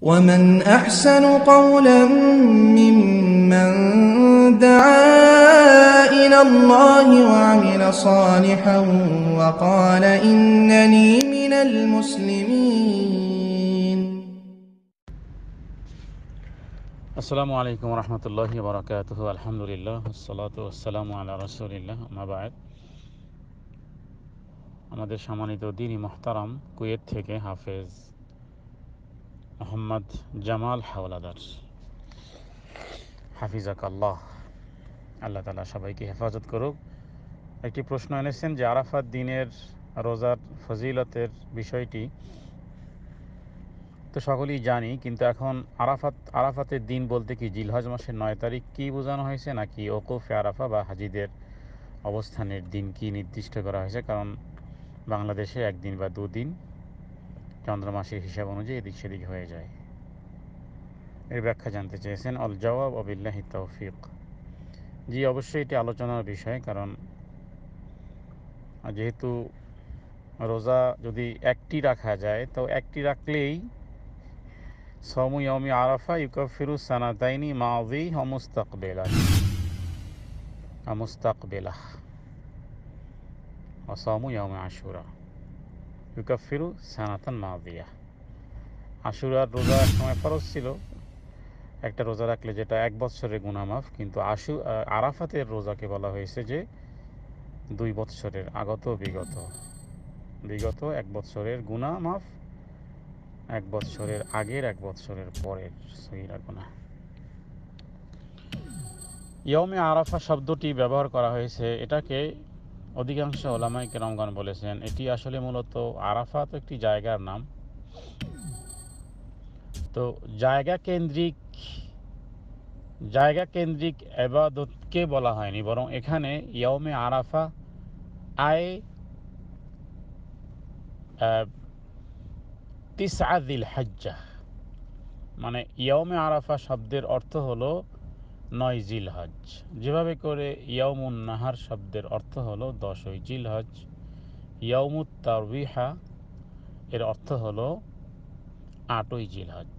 ومن أحسن قولا ممن دعا إلى الله وعمل صالحا وقال إنني من المسلمين السلام عليكم ورحمة الله وبركاته الحمد لله والصلاة والسلام على رسول الله ما بعد আমাদের সম্মানিত দিনী محترم কুয়েত থেকে হাফেজ মোহাম্মদ জামাল হাওলাদার হাফিজাক আল্লাহ আল্লাহ তালা সবাইকে হেফাজত করুক একটি প্রশ্ন এনেছেন যে আরাফাত দিনের রোজার ফজিলতের বিষয়টি তো সকলেই জানি কিন্তু এখন আরাফাত আরাফাতের দিন বলতে কি জিলহজ মাসের নয় তারিখ কি বোঝানো হয়েছে নাকি ওকুফে আরাফা বা হাজিদের অবস্থানের দিন কি নির্দিষ্ট করা হয়েছে কারণ বাংলাদেশে একদিন বা দুদিন চন্দ্রমাসের হিসাব অনুযায়ী এদিক সেদিক হয়ে যায় এর ব্যাখ্যা জানতে চেয়েছেন অল জওয়াব অবিল্লাহি তৌফিক জি অবশ্যই এটি আলোচনার বিষয় কারণ যেহেতু রোজা যদি একটি রাখা যায় তো একটি রাখলেই সমু ইয়মি আরাফা ইউকফিরু সানাতাইনি মাউদি হমুস্তাক বেলা হমুস্তাক বেলা অসমু ইয়মি আশুরা ইউকাফিরু সানাতান মাহদিয়া আশুরার রোজার সময় ফরজ ছিল একটা রোজা রাখলে যেটা এক বছরের গুণামাফ কিন্তু আশু আরাফাতের রোজাকে বলা হয়েছে যে দুই বৎসরের আগত বিগত বিগত এক বৎসরের গুণামাফ মাফ এক বৎসরের আগের এক বৎসরের পরের সহিরা গুণা ইয়মে আরাফা শব্দটি ব্যবহার করা হয়েছে এটাকে অধিকাংশ ওলামাই কেরামগণ বলেছেন এটি আসলে মূলত আরাফাত একটি জায়গার নাম তো জায়গা কেন্দ্রিক জায়গা কেন্দ্রিক এবাদতকে বলা হয়নি বরং এখানে ইয়মে আরাফা আয় আদিল হাজ্জা মানে ইয়মে আরাফা শব্দের অর্থ হলো নয় জিলহজ যেভাবে করে ইয়ামুন নাহার শব্দের অর্থ হলো দশই জিলহজ ইয়ামুত তারবিহা এর অর্থ হলো আটই জিলহজ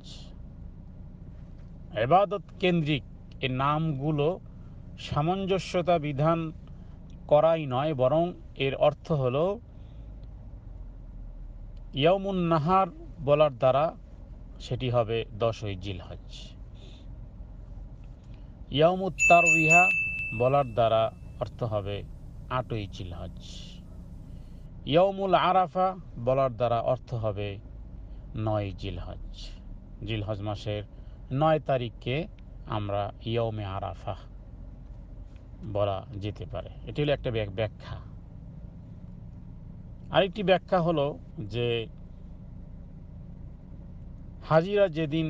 এবাদত কেন্দ্রিক এ নামগুলো সামঞ্জস্যতা বিধান করাই নয় বরং এর অর্থ হল ইয়ামুন নাহার বলার দ্বারা সেটি হবে দশই জিলহজ ইয়ামুত্তার উইহা বলার দ্বারা অর্থ হবে আটই চিলহজ ইয়ামুল আরাফা বলার দ্বারা অর্থ হবে নয় জিলহজ জিলহজ মাসের নয় তারিখকে আমরা ইয়মে আরাফা বলা যেতে পারে এটি হলো একটা ব্যাখ্যা আরেকটি ব্যাখ্যা হলো যে হাজিরা যেদিন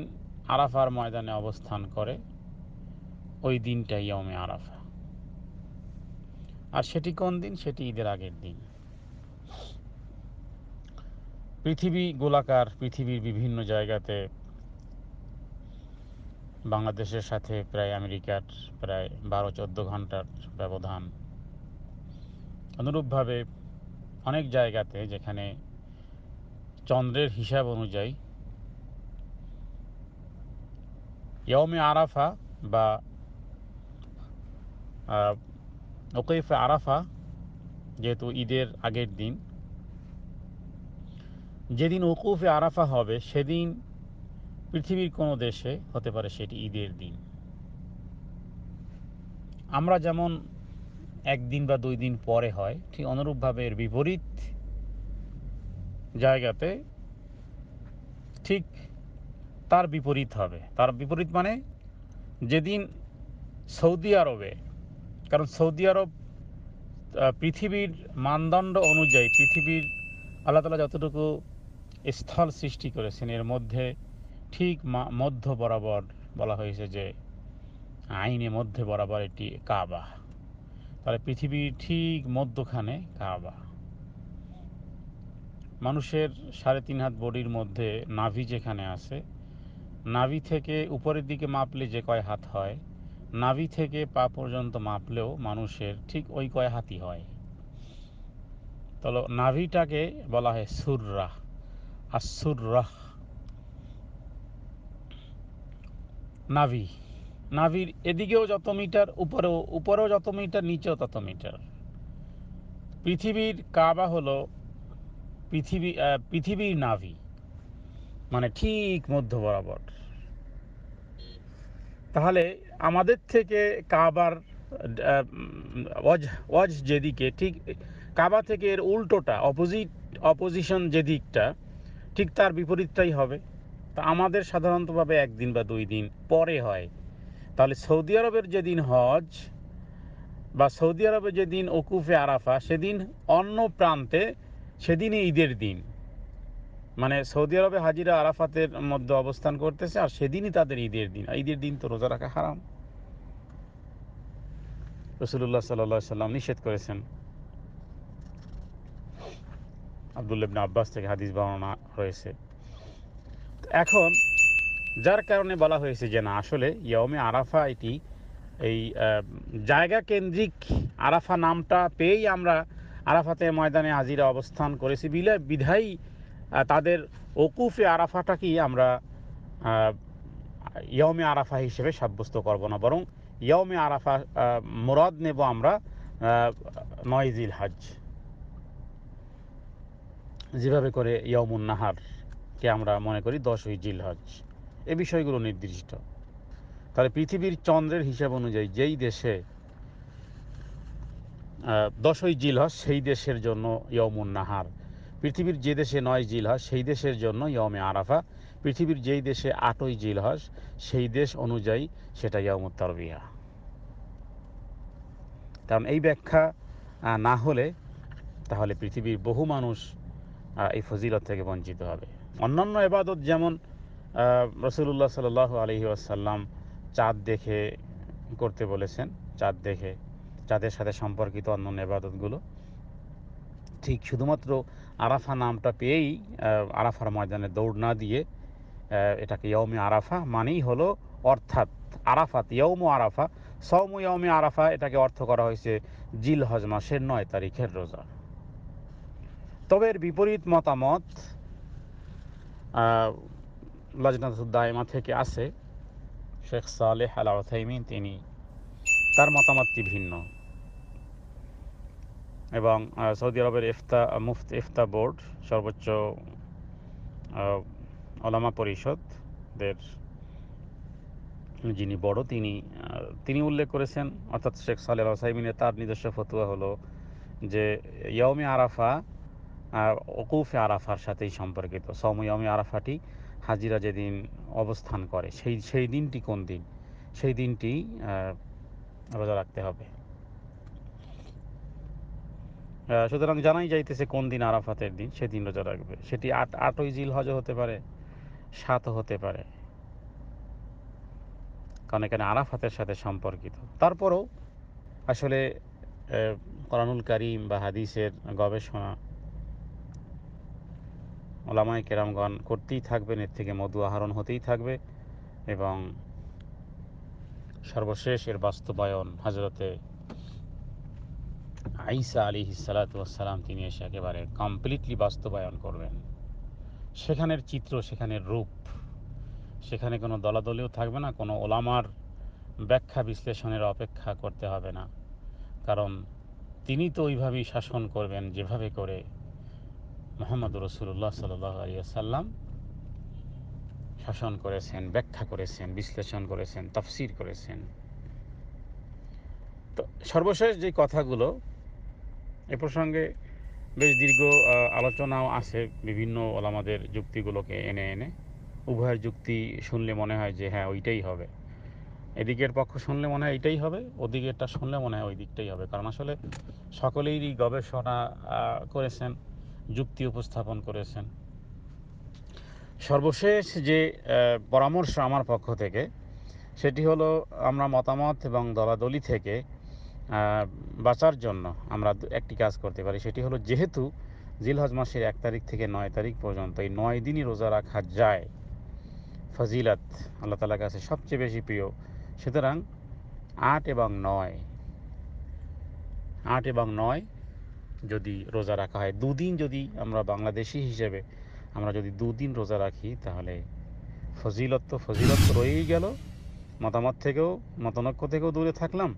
আরাফার ময়দানে অবস্থান করে ওই দিনটাই ইয়মে আরাফা আর সেটি কোন দিন সেটি ঈদের আগের দিন পৃথিবী গোলাকার পৃথিবীর বিভিন্ন জায়গাতে বাংলাদেশের সাথে প্রায় আমেরিকার প্রায় বারো চোদ্দ ঘন্টার ব্যবধান অনুরূপভাবে অনেক জায়গাতে যেখানে চন্দ্রের হিসাব অনুযায়ী ইয়মে আরাফা বা ওকেফে আরাফা যেহেতু ঈদের আগের দিন যেদিন ওকুফে আরাফা হবে সেদিন পৃথিবীর কোনো দেশে হতে পারে সেটি ঈদের দিন আমরা যেমন একদিন বা দুই দিন পরে হয় ঠিক অনুরূপভাবে এর বিপরীত জায়গাতে ঠিক তার বিপরীত হবে তার বিপরীত মানে যেদিন সৌদি আরবে কারণ সৌদি আরব পৃথিবীর মানদণ্ড অনুযায়ী পৃথিবীর আল্লাহ তালা যতটুকু স্থল সৃষ্টি করেছেন এর মধ্যে ঠিক মধ্য বরাবর বলা হয়েছে যে আইনে মধ্যে বরাবর এটি কাবা তাহলে পৃথিবীর ঠিক মধ্যখানে কাবা মানুষের সাড়ে তিন হাত বডির মধ্যে নাভি যেখানে আছে নাভি থেকে উপরের দিকে মাপলে যে কয় হাত হয় নাভি থেকে পা পর্যন্ত মাপলেও মানুষের ঠিক ওই কয় হাতি হয় তাহলে নাভিটাকে বলা হয় সুররা আর সুররাহ নাভি নাভির এদিকেও যত মিটার উপরেও উপরেও যত মিটার নিচেও তত মিটার পৃথিবীর কাবা হলো পৃথিবী পৃথিবীর নাভি মানে ঠিক মধ্য বরাবর তাহলে আমাদের থেকে কাবার ওয়াজ যেদিকে ঠিক কাবা থেকে এর উল্টোটা অপোজিট অপোজিশন যে দিকটা ঠিক তার বিপরীতটাই হবে তা আমাদের সাধারণতভাবে একদিন বা দুই দিন পরে হয় তাহলে সৌদি আরবের যেদিন হজ বা সৌদি আরবে যেদিন ওকুফে আরাফা সেদিন অন্য প্রান্তে সেদিনই ঈদের দিন মানে সৌদি আরবে হাজিরা আরাফাতের মধ্যে অবস্থান করতেছে আর সেদিনই তাদের ঈদের দিন ঈদের দিন তো রোজা রাখা হারাম রসুল্লাহ সাল্লা সাল্লাম নিষেধ করেছেন আবদুল্লাবিন আব্বাস থেকে হাদিস বর্ণনা হয়েছে এখন যার কারণে বলা হয়েছে যে না আসলে ইয়মে আরাফা এটি এই জায়গা কেন্দ্রিক আরাফা নামটা পেয়েই আমরা আরাফাতে ময়দানে হাজিরা অবস্থান করেছি বিলে বিধায়ী তাদের ওকুফে আরাফাটাকেই আমরা ইয়মে আরাফা হিসেবে সাব্যস্ত করব না বরং ইয়মে আরাফা মুরাদ নেব আমরা নয়জিল হাজ যেভাবে করে ইয়মুন নাহারকে আমরা মনে করি দশই জিল হজ এ বিষয়গুলো নির্দিষ্ট তাহলে পৃথিবীর চন্দ্রের হিসাব অনুযায়ী যেই দেশে দশই জিল হজ সেই দেশের জন্য ইয়মুন নাহার পৃথিবীর যে দেশে নয় জিল হয় সেই দেশের জন্য ইয়মে আরাফা পৃথিবীর যেই দেশে আটই হস সেই দেশ অনুযায়ী সেটা ইয়মুত তরবিয়া কারণ এই ব্যাখ্যা না হলে তাহলে পৃথিবীর বহু মানুষ এই ফজিলত থেকে বঞ্চিত হবে অন্যান্য এবাদত যেমন রসুল্লাহ সাল আলহি আসাল্লাম চাঁদ দেখে করতে বলেছেন চাঁদ দেখে চাঁদের সাথে সম্পর্কিত অন্যান্য এবাদতগুলো ঠিক শুধুমাত্র আরাফা নামটা পেয়েই আরাফার ময়দানে দৌড় না দিয়ে এটাকে ইয়মে আরাফা মানেই হলো অর্থাৎ আরাফাত ইয়ৌম আরাফা সৌম ইয়মে আরাফা এটাকে অর্থ করা হয়েছে জিল হজ মাসের নয় তারিখের রোজা তবে এর বিপরীত মতামত লাজনাতুদ্দায়মা থেকে আসে শেখ সালেহ আল তিনি তার মতামতটি ভিন্ন এবং সৌদি আরবের ইফতা মুফত ইফতা বোর্ড সর্বোচ্চ ওলামা পরিষদদের যিনি বড় তিনি তিনি উল্লেখ করেছেন অর্থাৎ শেখ সালেহ সাইমিনের তার নিজস্ব ফতুয়া হলো যে ইয়মি আরাফা আর ওকুফে আরাফার সাথেই সম্পর্কিত সম ইয়মি আরাফাটি হাজিরা যেদিন অবস্থান করে সেই সেই দিনটি কোন দিন সেই দিনটি রোজা রাখতে হবে সুতরাং জানাই যাইতেছে কোন দিন আরাফাতের দিন সেদিন রোজা রাখবে সেটি আট আটই জিল হজ হতে পারে সাত হতে পারে কারণ এখানে আরাফাতের সাথে সম্পর্কিত তারপরেও আসলে করানুল করিম বা হাদিসের গবেষণা ওলামায় কেরামগণ করতেই থাকবেন এর থেকে মধু আহরণ হতেই থাকবে এবং সর্বশেষ এর বাস্তবায়ন হাজরতে আইসা আলী হিসালাতাম তিনি এসে একেবারে কমপ্লিটলি বাস্তবায়ন করবেন সেখানের চিত্র সেখানের রূপ সেখানে কোনো দলাদলিও থাকবে না কোনো ওলামার ব্যাখ্যা বিশ্লেষণের অপেক্ষা করতে হবে না কারণ তিনি তো ওইভাবেই শাসন করবেন যেভাবে করে মোহাম্মদ রসুল্লাহ সাল্লাহ শাসন করেছেন ব্যাখ্যা করেছেন বিশ্লেষণ করেছেন তফসির করেছেন তো সর্বশেষ যে কথাগুলো এ প্রসঙ্গে বেশ দীর্ঘ আলোচনাও আছে বিভিন্ন ওলামাদের যুক্তিগুলোকে এনে এনে উভয়ের যুক্তি শুনলে মনে হয় যে হ্যাঁ ওইটাই হবে এদিকের পক্ষ শুনলে মনে হয় এইটাই হবে ওদিকেরটা শুনলে মনে হয় ওই দিকটাই হবে কারণ আসলে সকলেরই গবেষণা করেছেন যুক্তি উপস্থাপন করেছেন সর্বশেষ যে পরামর্শ আমার পক্ষ থেকে সেটি হলো আমরা মতামত এবং দলাদলি থেকে বাঁচার জন্য আমরা একটি কাজ করতে পারি সেটি হলো যেহেতু জিলহজ মাসের এক তারিখ থেকে নয় তারিখ পর্যন্ত এই নয় দিনই রোজা রাখা যায় ফজিলাত আল্লাহ তালার কাছে সবচেয়ে বেশি প্রিয় সুতরাং আট এবং নয় আট এবং নয় যদি রোজা রাখা হয় দুদিন যদি আমরা বাংলাদেশি হিসেবে আমরা যদি দুদিন রোজা রাখি তাহলে ফজিলত তো ফজিলত রয়েই গেল মতামত থেকেও মতনক্য থেকেও দূরে থাকলাম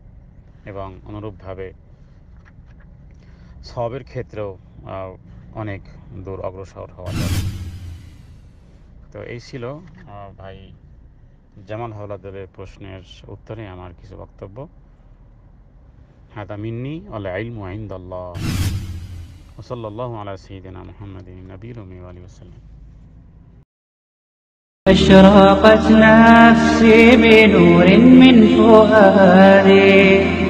এবং অনুরূপভাবে সবের ক্ষেত্রেও অনেক দূর অগ্রসর হওয়া যাবে তো এই ছিল ভাই জামাল হাওলাদারের প্রশ্নের উত্তরে আমার কিছু বক্তব্য হাতা মিন্নি আল আইল মুআইন্দাল্লাহ ওসল্লাহ আলা সঈদিনা মুহাম্মদিন নবীর আলী ওসাল্লাম أشرقت نفسي بنور من فؤادي